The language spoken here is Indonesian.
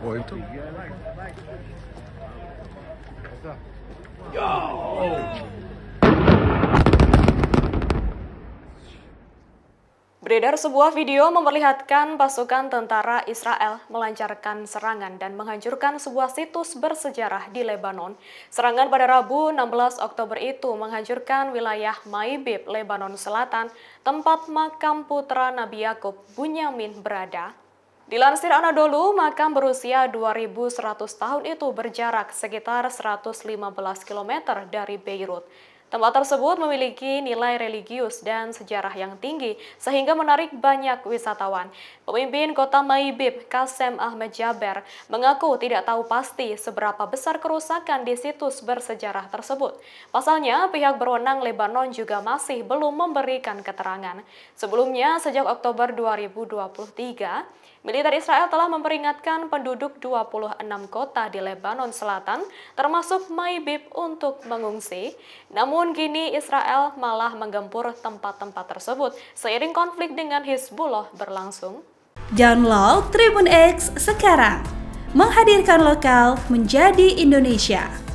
Beredar sebuah video memperlihatkan pasukan tentara Israel melancarkan serangan dan menghancurkan sebuah situs bersejarah di Lebanon. Serangan pada Rabu 16 Oktober itu menghancurkan wilayah Maibib, Lebanon Selatan, tempat makam putra Nabi Yakub Bunyamin berada Dilansir Anadolu, makam berusia 2.100 tahun itu berjarak sekitar 115 km dari Beirut. Tempat tersebut memiliki nilai religius dan sejarah yang tinggi, sehingga menarik banyak wisatawan. Pemimpin kota Maibib, Kasem Ahmed Jaber, mengaku tidak tahu pasti seberapa besar kerusakan di situs bersejarah tersebut. Pasalnya, pihak berwenang Lebanon juga masih belum memberikan keterangan. Sebelumnya, sejak Oktober 2023, militer Israel telah memperingatkan penduduk 26 kota di Lebanon Selatan, termasuk Maibib, untuk mengungsi. Namun, namun kini Israel malah menggempur tempat-tempat tersebut seiring konflik dengan Hizbullah berlangsung. Download Tribun X sekarang, menghadirkan lokal menjadi Indonesia.